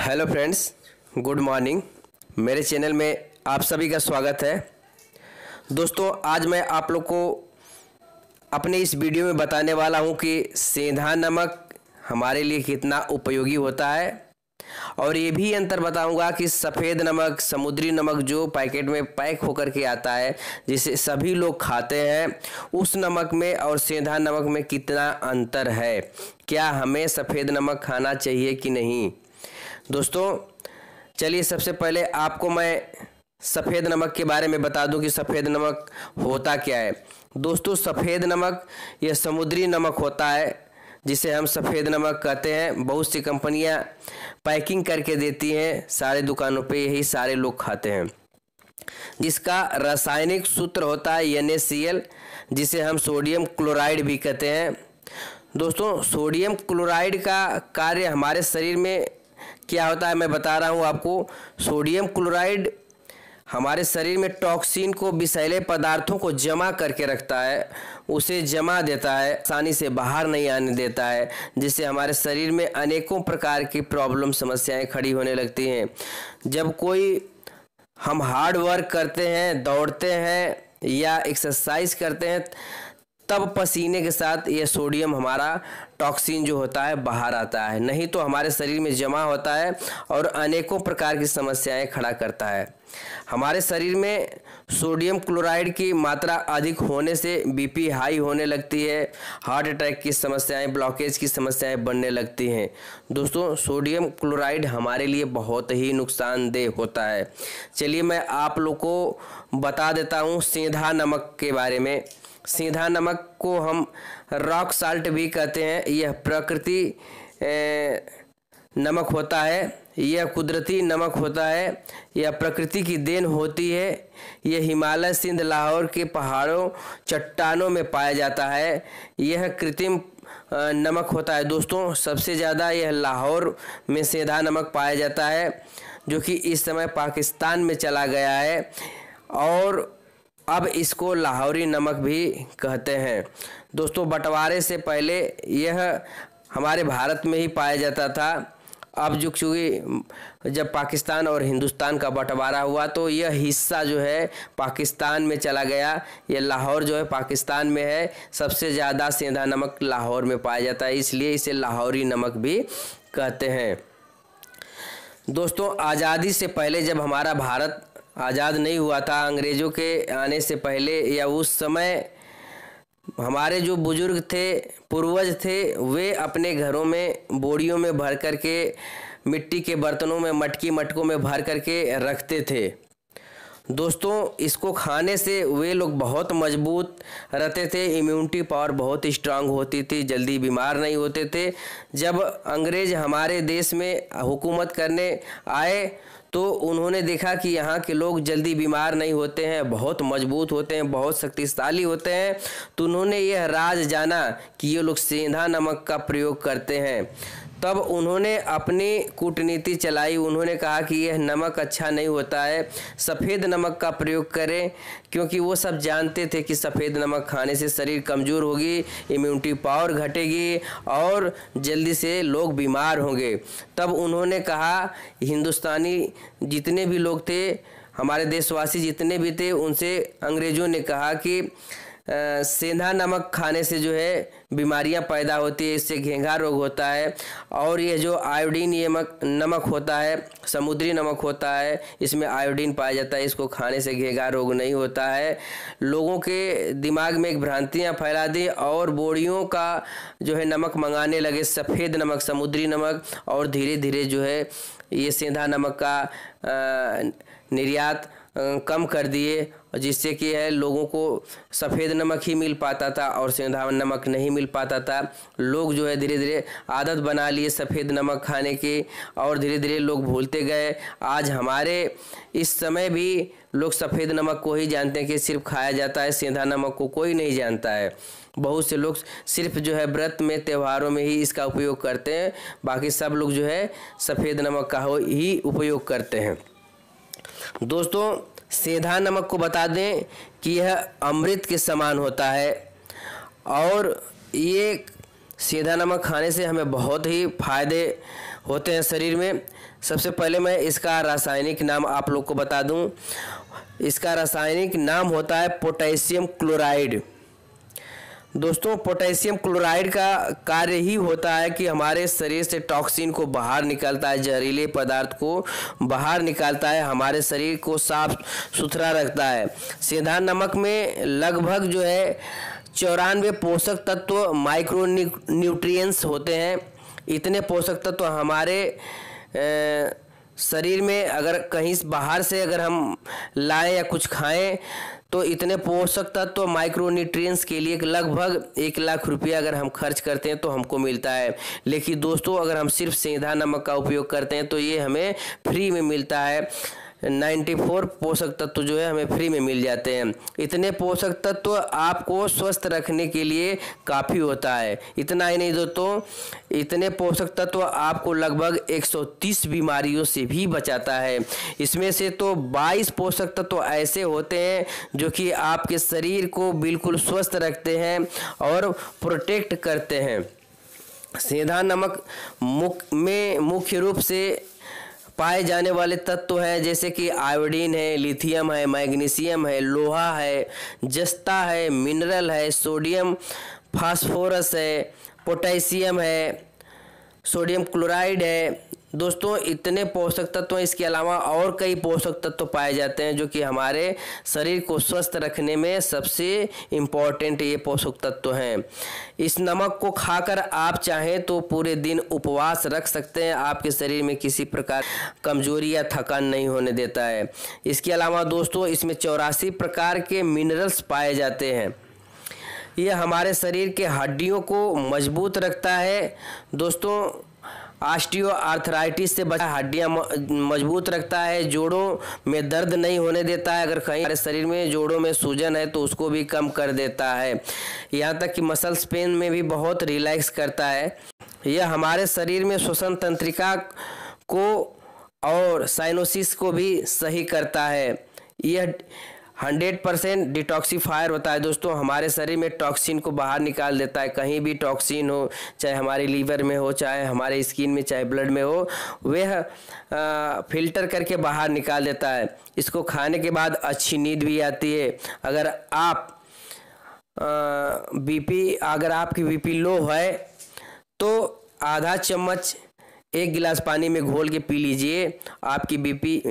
hello friends good morning मेरे channel में आप सभी का स्वागत है दोस्तों आज मैं आप लोग को अपने इस वीडियो में बताने वाला हूं कि सेंधा नमक हमारे लिए कितना उपयोगी होता है और ये भी अंतर बताऊंगा कि सफ़ेद नमक समुद्री नमक जो पैकेट में पैक होकर के आता है जिसे सभी लोग खाते हैं उस नमक में और सेंधा नमक में कितना अंतर है क्या हमें सफ़ेद नमक खाना चाहिए कि नहीं दोस्तों चलिए सबसे पहले आपको मैं सफ़ेद नमक के बारे में बता दूं कि सफ़ेद नमक होता क्या है दोस्तों सफ़ेद नमक यह समुद्री नमक होता है जिसे हम सफ़ेद नमक कहते हैं बहुत सी कंपनियां पैकिंग करके देती हैं सारे दुकानों पे यही सारे लोग खाते हैं जिसका रासायनिक सूत्र होता है एन जिसे हम सोडियम क्लोराइड भी कहते हैं दोस्तों सोडियम क्लोराइड का कार्य हमारे शरीर में क्या होता है मैं बता रहा हूँ आपको सोडियम क्लोराइड हमारे शरीर में टॉक्सिन को विषैले पदार्थों को जमा करके रखता है उसे जमा देता है आसानी से बाहर नहीं आने देता है जिससे हमारे शरीर में अनेकों प्रकार की प्रॉब्लम समस्याएं खड़ी होने लगती हैं जब कोई हम हार्ड वर्क करते हैं दौड़ते हैं या एक्सरसाइज करते हैं तब पसीने के साथ ये सोडियम हमारा टॉक्सिन जो होता है बाहर आता है नहीं तो हमारे शरीर में जमा होता है और अनेकों प्रकार की समस्याएं खड़ा करता है हमारे शरीर में सोडियम क्लोराइड की मात्रा अधिक होने से बीपी हाई होने लगती है हार्ट अटैक की समस्याएं ब्लॉकेज की समस्याएं बनने लगती हैं दोस्तों सोडियम क्लोराइड हमारे लिए बहुत ही नुकसानदेह होता है चलिए मैं आप लोग को बता देता हूँ सीधा नमक के बारे में सीधा नमक को हम रॉक साल्ट भी कहते हैं यह प्रकृति नमक होता है यह कुदरती नमक होता है यह प्रकृति की देन होती है यह हिमालय सिंध लाहौर के पहाड़ों चट्टानों में पाया जाता है यह कृत्रिम नमक होता है दोस्तों सबसे ज़्यादा यह लाहौर में सीधा नमक पाया जाता है जो कि इस समय पाकिस्तान में चला गया है और अब इसको लाहौरी नमक भी कहते हैं दोस्तों बंटवारे से पहले यह हमारे भारत में ही पाया जाता था अब जो चूँकि जब पाकिस्तान और हिंदुस्तान का बंटवारा हुआ तो यह हिस्सा जो है पाकिस्तान में चला गया यह लाहौर जो है पाकिस्तान में है सबसे ज़्यादा सेंधा नमक लाहौर में पाया जाता है इसलिए इसे लाहौरी नमक भी कहते हैं दोस्तों आज़ादी से पहले जब हमारा भारत आज़ाद नहीं हुआ था अंग्रेज़ों के आने से पहले या उस समय हमारे जो बुज़ुर्ग थे पूर्वज थे वे अपने घरों में बोड़ियों में भर कर के मिट्टी के बर्तनों में मटकी मटकों में भर कर के रखते थे दोस्तों इसको खाने से वे लोग बहुत मजबूत रहते थे इम्यूनिटी पावर बहुत स्ट्रांग होती थी जल्दी बीमार नहीं होते थे जब अंग्रेज़ हमारे देश में हुकूमत करने आए तो उन्होंने देखा कि यहाँ के लोग जल्दी बीमार नहीं होते हैं बहुत मजबूत होते हैं बहुत शक्तिशाली होते हैं तो उन्होंने यह राज जाना कि ये लोग सेंधा नमक का प्रयोग करते हैं तब उन्होंने अपनी कूटनीति चलाई उन्होंने कहा कि यह नमक अच्छा नहीं होता है सफ़ेद नमक का प्रयोग करें क्योंकि वो सब जानते थे कि सफ़ेद नमक खाने से शरीर कमज़ोर होगी इम्यूनिटी पावर घटेगी और जल्दी से लोग बीमार होंगे तब उन्होंने कहा हिंदुस्तानी जितने भी लोग थे हमारे देशवासी जितने भी थे उनसे अंग्रेज़ों ने कहा कि सेंधा नमक खाने से जो है बीमारियां पैदा होती है इससे घेंघा रोग होता है और ये जो आयोडीन नमक नमक होता है समुद्री नमक होता है इसमें आयोडीन पाया जाता है इसको खाने से घेंघा रोग नहीं होता है लोगों के दिमाग में एक भ्रांतियाँ फैला दी और बोड़ियों का जो है नमक मंगाने लगे सफ़ेद नमक समुद्री नमक और धीरे धीरे जो है ये सेंधा नमक का निर्यात कम कर दिए जिससे कि है लोगों को सफ़ेद नमक ही मिल पाता था और सेंधावन नमक नहीं मिल पाता था लोग जो है धीरे धीरे आदत बना लिए सफ़ेद नमक खाने की और धीरे धीरे लोग भूलते गए आज हमारे इस समय भी लोग सफ़ेद नमक को ही जानते हैं कि सिर्फ खाया जाता है सेंधा नमक को कोई नहीं जानता है बहुत से लोग सिर्फ जो है व्रत में त्योहारों में ही इसका उपयोग करते हैं बाकी सब लोग जो है सफ़ेद नमक का ही उपयोग करते हैं दोस्तों सेधा नमक को बता दें कि यह अमृत के समान होता है और ये सीधा नमक खाने से हमें बहुत ही फायदे होते हैं शरीर में सबसे पहले मैं इसका रासायनिक नाम आप लोग को बता दूं इसका रासायनिक नाम होता है पोटेशियम क्लोराइड दोस्तों पोटेशियम क्लोराइड का कार्य ही होता है कि हमारे शरीर से टॉक्सिन को बाहर निकालता है जहरीले पदार्थ को बाहर निकालता है हमारे शरीर को साफ सुथरा रखता है सेंधा नमक में लगभग जो है चौरानवे पोषक तत्व माइक्रो न्यूट्रिएंट्स होते हैं इतने पोषक तत्व हमारे ए, शरीर में अगर कहीं बाहर से अगर हम लाएं या कुछ खाएं तो इतने पोषक तत्व तो माइक्रोन्यूट्रिएंट्स के लिए लगभग एक लाख रुपया अगर हम खर्च करते हैं तो हमको मिलता है लेकिन दोस्तों अगर हम सिर्फ सेंधा नमक का उपयोग करते हैं तो ये हमें फ्री में मिलता है 94 पोषक तत्व जो है हमें फ्री में मिल जाते हैं इतने पोषक तत्व आपको स्वस्थ रखने के लिए काफ़ी होता है इतना ही नहीं दोस्तों इतने पोषक तत्व आपको लगभग 130 बीमारियों से भी बचाता है इसमें से तो 22 पोषक तत्व ऐसे होते हैं जो कि आपके शरीर को बिल्कुल स्वस्थ रखते हैं और प्रोटेक्ट करते हैं सेंधा नमक मुख में मुख्य रूप से पाए जाने वाले तत्व हैं जैसे कि आयोडीन है लिथियम है मैग्नीशियम है लोहा है जस्ता है मिनरल है सोडियम फास्फोरस है पोटेशियम है सोडियम क्लोराइड है दोस्तों इतने पोषक तत्व इसके अलावा और कई पोषक तत्व पाए जाते हैं जो कि हमारे शरीर को स्वस्थ रखने में सबसे इम्पॉर्टेंट ये पोषक तत्व हैं इस नमक को खाकर आप चाहें तो पूरे दिन उपवास रख सकते हैं आपके शरीर में किसी प्रकार कमजोरी या थकान नहीं होने देता है इसके अलावा दोस्तों इसमें चौरासी प्रकार के मिनरल्स पाए जाते हैं यह हमारे शरीर के हड्डियों को मजबूत रखता है दोस्तों आस्टियो आर्थराइटिस से बचा हड्डियाँ मजबूत रखता है जोड़ों में दर्द नहीं होने देता है अगर कहीं हमारे शरीर में जोड़ों में सूजन है तो उसको भी कम कर देता है यहाँ तक कि मसल्स पेन में भी बहुत रिलैक्स करता है यह हमारे शरीर में श्वसन तंत्रिका को और साइनोसिस को भी सही करता है यह हंड्रेड परसेंट डिटॉक्सीफायर होता है दोस्तों हमारे शरीर में टॉक्सिन को बाहर निकाल देता है कहीं भी टॉक्सिन हो चाहे हमारे लीवर में हो चाहे हमारे स्किन में चाहे ब्लड में हो वह फिल्टर करके बाहर निकाल देता है इसको खाने के बाद अच्छी नींद भी आती है अगर आप बीपी अगर आपकी बीपी लो है तो आधा चम्मच एक गिलास पानी में घोल के पी लीजिए आपकी बीपी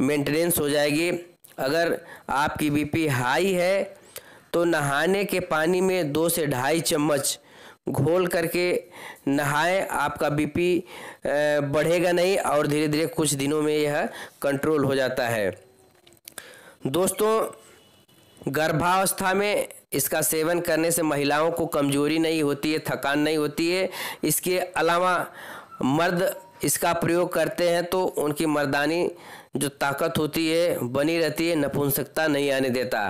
मेंटेनेंस हो जाएगी अगर आपकी बीपी हाई है तो नहाने के पानी में दो से ढाई चम्मच घोल करके नहाएं आपका बीपी बढ़ेगा नहीं और धीरे धीरे कुछ दिनों में यह कंट्रोल हो जाता है दोस्तों गर्भावस्था में इसका सेवन करने से महिलाओं को कमजोरी नहीं होती है थकान नहीं होती है इसके अलावा मर्द इसका प्रयोग करते हैं तो उनकी मर्दानी जो ताकत होती है बनी रहती है नपुंसकता नहीं आने देता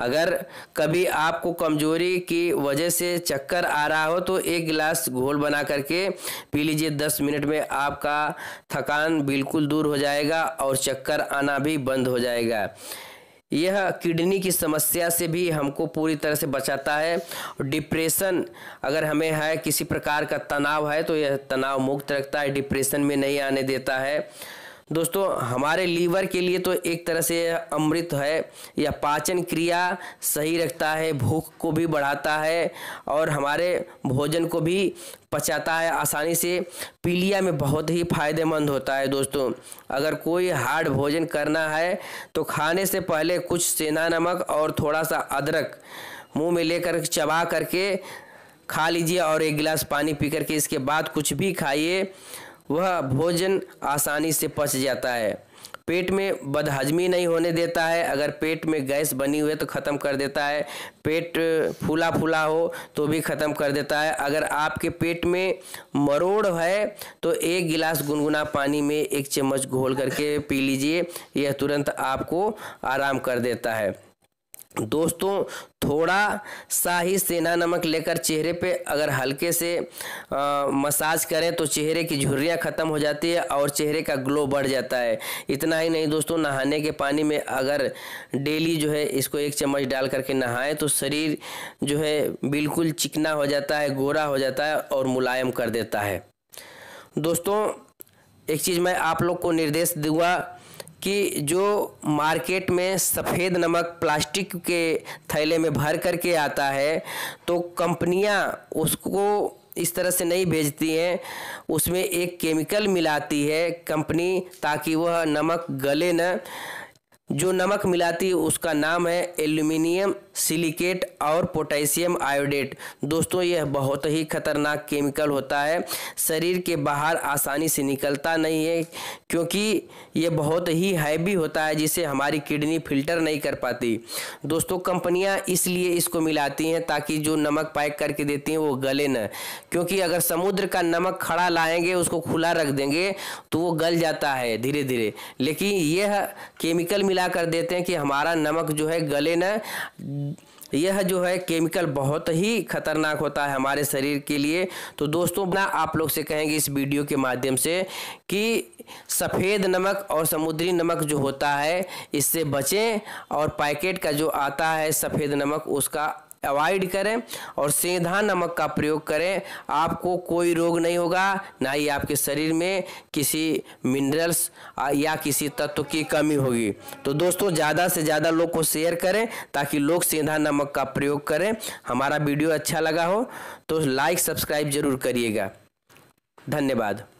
अगर कभी आपको कमजोरी की वजह से चक्कर आ रहा हो तो एक गिलास घोल बना करके पी लीजिए दस मिनट में आपका थकान बिल्कुल दूर हो जाएगा और चक्कर आना भी बंद हो जाएगा यह किडनी की समस्या से भी हमको पूरी तरह से बचाता है डिप्रेशन अगर हमें है किसी प्रकार का तनाव है तो यह तनाव मुक्त रखता है डिप्रेशन में नहीं आने देता है दोस्तों हमारे लीवर के लिए तो एक तरह से अमृत है यह पाचन क्रिया सही रखता है भूख को भी बढ़ाता है और हमारे भोजन को भी पचाता है आसानी से पीलिया में बहुत ही फायदेमंद होता है दोस्तों अगर कोई हार्ड भोजन करना है तो खाने से पहले कुछ सेना नमक और थोड़ा सा अदरक मुंह में लेकर चबा करके खा लीजिए और एक गिलास पानी पी करके इसके बाद कुछ भी खाइए वह भोजन आसानी से पच जाता है पेट में बदहजमी नहीं होने देता है अगर पेट में गैस बनी हुई है तो ख़त्म कर देता है पेट फूला फूला हो तो भी ख़त्म कर देता है अगर आपके पेट में मरोड़ है तो एक गिलास गुनगुना पानी में एक चम्मच घोल करके पी लीजिए यह तुरंत आपको आराम कर देता है दोस्तों थोड़ा सा ही सेना नमक लेकर चेहरे पे अगर हल्के से आ, मसाज करें तो चेहरे की झुर्रियाँ ख़त्म हो जाती है और चेहरे का ग्लो बढ़ जाता है इतना ही नहीं दोस्तों नहाने के पानी में अगर डेली जो है इसको एक चम्मच डाल करके नहाएं तो शरीर जो है बिल्कुल चिकना हो जाता है गोरा हो जाता है और मुलायम कर देता है दोस्तों एक चीज़ मैं आप लोग को निर्देश दूंगा कि जो मार्केट में सफ़ेद नमक प्लास्टिक के थैले में भर करके आता है तो कंपनियां उसको इस तरह से नहीं भेजती हैं उसमें एक केमिकल मिलाती है कंपनी ताकि वह नमक गले न जो नमक मिलाती है उसका नाम है एल्युमिनियम सिलिकेट और पोटेशियम आयोडेट दोस्तों यह बहुत ही खतरनाक केमिकल होता है शरीर के बाहर आसानी से निकलता नहीं है क्योंकि यह बहुत ही हैवी होता है जिसे हमारी किडनी फिल्टर नहीं कर पाती दोस्तों कंपनियां इसलिए इसको मिलाती हैं ताकि जो नमक पैक करके देती हैं वो गले न क्योंकि अगर समुद्र का नमक खड़ा लाएंगे उसको खुला रख देंगे तो वो गल जाता है धीरे धीरे लेकिन यह केमिकल मिला कर देते हैं कि हमारा नमक जो है गले न यह जो है केमिकल बहुत ही खतरनाक होता है हमारे शरीर के लिए तो दोस्तों ना आप लोग से कहेंगे इस वीडियो के माध्यम से कि सफ़ेद नमक और समुद्री नमक जो होता है इससे बचें और पैकेट का जो आता है सफ़ेद नमक उसका अवॉइड करें और सेंधा नमक का प्रयोग करें आपको कोई रोग नहीं होगा ना ही आपके शरीर में किसी मिनरल्स या किसी तत्व की कमी होगी तो दोस्तों ज़्यादा से ज़्यादा लोग को शेयर करें ताकि लोग सेंधा नमक का प्रयोग करें हमारा वीडियो अच्छा लगा हो तो लाइक सब्सक्राइब जरूर करिएगा धन्यवाद